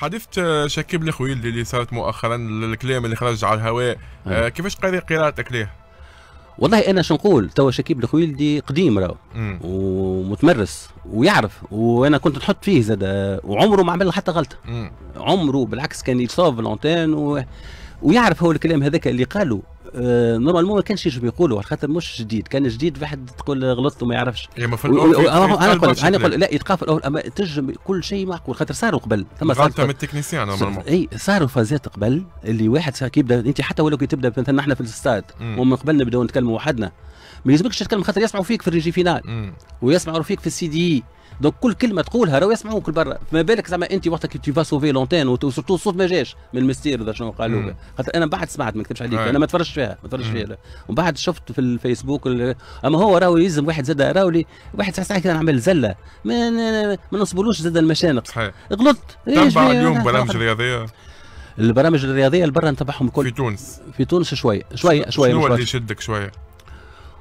حادثة شكيب الخويل اللي صارت مؤخرا الكلام اللي خرج على الهواء آه. آه، كيفاش قاري قراءتك ليه؟ والله انا شو نقول توا شكيب الخويل دي قديم راهو ومتمرس ويعرف وانا كنت نحط فيه زاد وعمره ما عمل حتى غلطه مم. عمره بالعكس كان يصاب في لونتين و... ويعرف هو الكلام هذاك اللي قاله آه، نورمالمون ما كانش يجب يقولوا على خاطر مش جديد كان جديد واحد تقول غلطت وما يعرفش اما في انا نقول انا نقول لا يتقافل الاول اما تنجم كل شيء معقول خاطر صاروا قبل ثم غلطه من التكنيسيان نورمالمون اي صاروا فازات قبل اللي واحد كيبدا انت حتى ولو كي تبدا مثلا احنا في الستاد ومن قبل نبداو نتكلموا وحدنا ما يلزمكش تتكلم خاطر يسمعوا فيك في الريجي فينال ويسمعوا فيك في السي دي دونك كل كلمه تقولها راهو يسمعوك لبرا فما بالك زعما انت وقتك تو فا سوفي لونتين وسورتو الصوت ما جاش من المستير شنو قالوا خاطر انا من بعد سمعت ما نكذبش عليك انا ما تفرجتش فيها ما تفرجتش فيها ومن بعد شفت في الفيسبوك اما هو راهو يلزم واحد زاد راهو لي واحد ساعه كان عمل زله ما, ما نصبرلوش زاد المشانق صحيح غلطت تنبع اليوم برامج رياضيه البرامج الرياضيه اللي برا نتبعهم الكل في تونس في تونس شويه شويه شويه شنو اللي يشدك شويه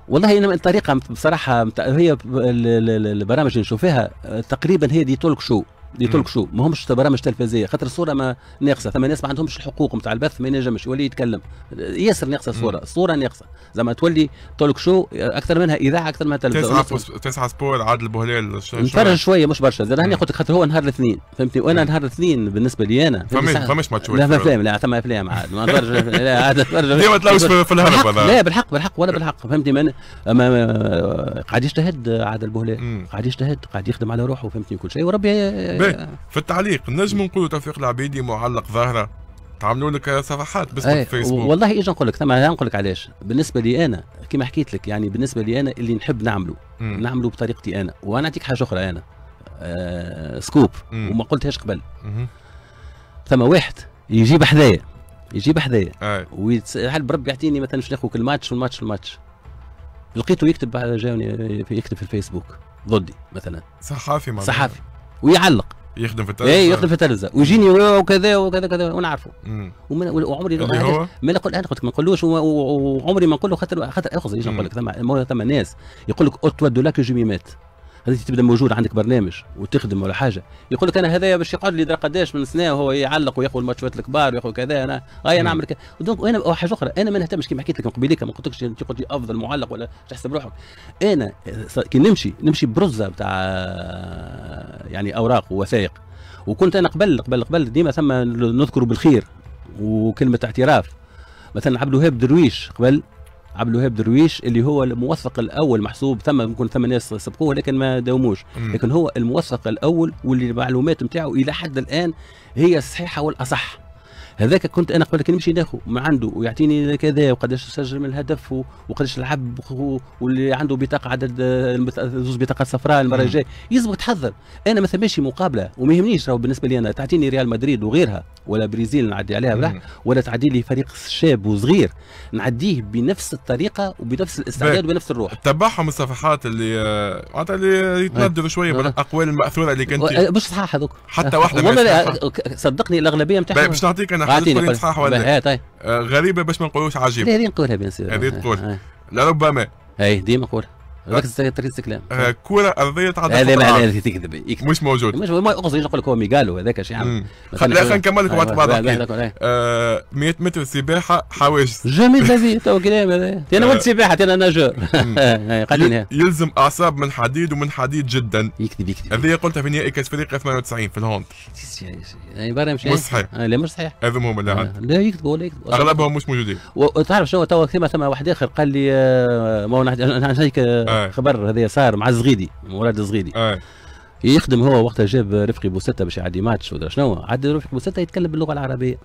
والله انما الطريقه بصراحه هي البرامج اللي نشوفها تقريبا هي دي تولك شو دي تولك شو ما همش برامج تلفزيه خاطر الصوره ما ناقصه ثم ناس ما عندهمش الحقوق نتاع البث ما ينجمش يولي يتكلم ياسر ناقصه الصوره الصوره ناقصه زعما تولي تولك شو اكثر منها اذاعه اكثر منها تلفزيون تسعه تسعه سبور عادل بوهلال نتفرج يعني؟ شويه مش برشا زاد هاني قلت خاطر هو نهار الاثنين فهمتني وانا نهار الاثنين بالنسبه لي انا فماش ماتش لا فاهم لا ثم افلام عاد ما نتفرج لا عاد نتفرج ما تلاوش في الهرب لا بالحق بالحق ولا بالحق فهمتني قاعد يجتهد عادل بوهلال قاعد يجتهد قاعد يخدم على روحه فهمتني كل شيء وربي آه. في التعليق نجم نقولوا توفيق العبيدي معلق ظاهره تعملوا لك صفحات إيه، باسمك في فيسبوك والله ايش نقول لك ثم نقول لك علاش بالنسبه لي انا كما حكيت لك يعني بالنسبه لي انا اللي نحب نعمله مم. نعمله بطريقتي انا وانا اعطيك حاجه اخرى انا آه سكوب مم. وما قلتهاش قبل ثم واحد يجيب حذايا يجيب حذايا ويتسال بربي يعطيني مثلا شنو كل ماتش والماتش والماتش لقيته يكتب جاوني يكتب في الفيسبوك ضدي مثلا صحافي معناها صحافي ويعلق يخدم في التلفزه اي يخدم في التلفزه ويجيني وكذا وكذا كذا ونعرفه وعمري ما نقول انا قلت ما نقولوش وعمري ما نقول له خاطر خاطر اخذ ايش نقول لك ثم ثم ناس يقول لك اتوا دولاك مات هذه تبدا موجود عندك برنامج وتخدم ولا حاجه يقول لك انا هذايا باش يقعد لي قداش من سنه وهو يعلق وياخذ الماتشات الكبار وياخذ كذا انا هاي آه، انا نعمل نعم. كذا دونك وانا حاجه اخرى انا ما نهتمش كما حكيت لك من قبيليك ما قلتلكش انت قلت لي افضل معلق ولا تحسب روحك انا كي نمشي نمشي برزه بتاع آه، يعني اوراق ووثائق وكنت انا قبل قبل قبل ديما ثم نذكر بالخير وكلمه اعتراف مثلا عبد الوهاب درويش قبل عبد الوهاب درويش اللي هو الموثق الاول محسوب ثم ممكن ثم ناس سبقوه لكن ما داوموش لكن هو الموثق الاول واللي المعلومات نتاعو الى حد الان هي الصحيحه والاصح هذاك كنت انا قبل كان نمشي ناخو ما عنده ويعطيني كذا وقداش سجل من الهدف وقداش لعب واللي عنده بطاقه عدد زوز بطاقات صفراء المره نعم. الجايه يلزمك تحضر انا ما ثماش مقابله وما يهمنيش بالنسبه لي انا تعطيني ريال مدريد وغيرها ولا بريزيل نعدي عليها بلح ولا تعدي لي فريق شاب وصغير نعديه بنفس الطريقه وبنفس الاستعداد وبنفس الروح تبعهم الصفحات اللي معناتها اللي يتندروا آه. شويه بالاقوال الماثوره اللي كانت مش آه، صحاح هذوك حتى آه، واحده صدقني الاغلبيه نتاعهم باش نعطيك انا غادي نقول صحاح ولا طيب. اه طيب غريبه باش ما نقولوش عجيب هذه نقولها بيان سور هذه تقولها آه. لربما اي ديما نقولها هذاك طريق الكلام آه، كره ارضيه تعدى هذا معناه تكذب مش موجود مش ما قصدي نقول لك هو ميغالو هذاك شي عام خلينا نكمل لك بعض بعض 100 متر سباحه حواجز جميل هذه تو كلام هذا انا آه. ولد سباحه انا ناجور يلزم اعصاب من حديد ومن حديد جدا يكذب يكذب هذه قلتها في نهائي كاس افريقيا 98 في الهوند يعني مش صحيح آه، لا مش صحيح هذا هما اللي لا يكذبوا لا يكذبوا اغلبهم مش موجودين وتعرف شنو تو ثم واحد اخر قال لي ما هو نحكي آه. خبر هذا صار مع الزغيدي مراد الزغيدي آه. يخدم هو وقتها جاب رفقي بوستة باش يعدي ماتش ولا شنو عاد رفقي بوستة يتكلم باللغه العربيه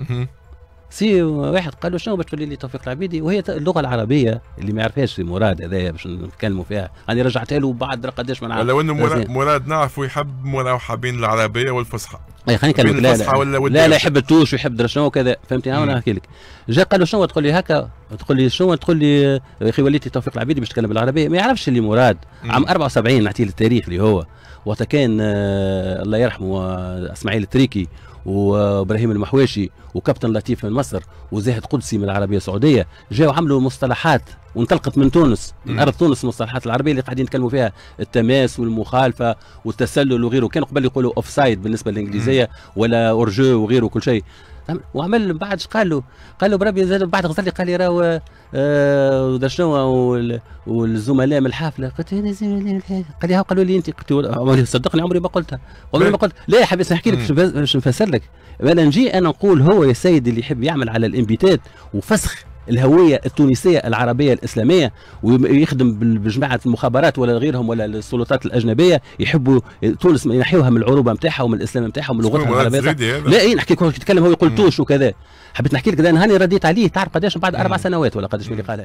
سي واحد قال له شنو باش تولي لي توفيق العبيدي وهي اللغه العربيه اللي ما يعرفهاش مراد هذايا باش نتكلموا فيها انا يعني رجعتها له بعد قداش ما نعرف لو انه مراد نعرف ويحب مراوحه بين العربيه والفصحى اي خليني نكلمك لا لا, لا لا يحب التوش ويحب شنو وكذا فهمتني انا نحكي لك جا قال له شنو تقول لي هكا تقول لي شنو تقول لي يا اخي وليتي توفيق العبيدي باش تكلم بالعربيه ما يعرفش اللي مراد مم. عام 74 نعطيه التاريخ اللي هو وقت كان آه الله يرحمه آه، اسماعيل التريكي وابراهيم المحواشي وكابتن لطيف من مصر وزاهد قدسي من العربيه السعوديه جاوا عملوا مصطلحات وانطلقت من تونس من ارض تونس المصطلحات العربيه اللي قاعدين يتكلموا فيها التماس والمخالفه والتسلل وغيره كانوا قبل يقولوا اوف سايد بالنسبه للانجليزيه هذايا ولا اورجو وغيره وكل شيء نعم، وعمل من بعد قال له قال له بربي بعد غزل لي قال لي راهو آه شنو والزملاء من الحافله قلت انا زملاء قال لي قالوا لي انت قلت له صدقني عمري ما قلتها عمري ما قلت لا يا حبيبي نحكي لك باش نفسر لك انا نجي انا نقول هو يا سيد اللي يحب يعمل على الانبيتات وفسخ الهويه التونسيه العربيه الاسلاميه ويخدم بجماعه المخابرات ولا غيرهم ولا السلطات الاجنبيه يحبوا تونس ينحيوها من العروبه نتاعها ومن الاسلام نتاعها ومن لغتها العربيه لا اي نحكي يتكلم هو يقول توش وكذا حبيت نحكي لك انا هاني رديت عليه تعرف قداش بعد اربع سنوات ولا قداش اللي قالها